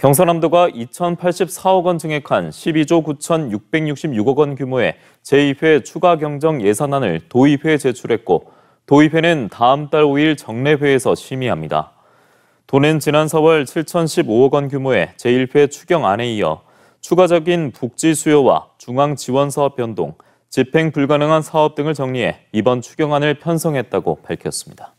경상남도가 2,084억 원 증액한 12조 9,666억 원 규모의 제2회 추가경정 예산안을 도의회에 제출했고 도의회는 다음 달 5일 정례회에서 심의합니다. 도는 지난 4월 7,015억 원 규모의 제1회 추경안에 이어 추가적인 복지 수요와 중앙지원사업 변동, 집행 불가능한 사업 등을 정리해 이번 추경안을 편성했다고 밝혔습니다.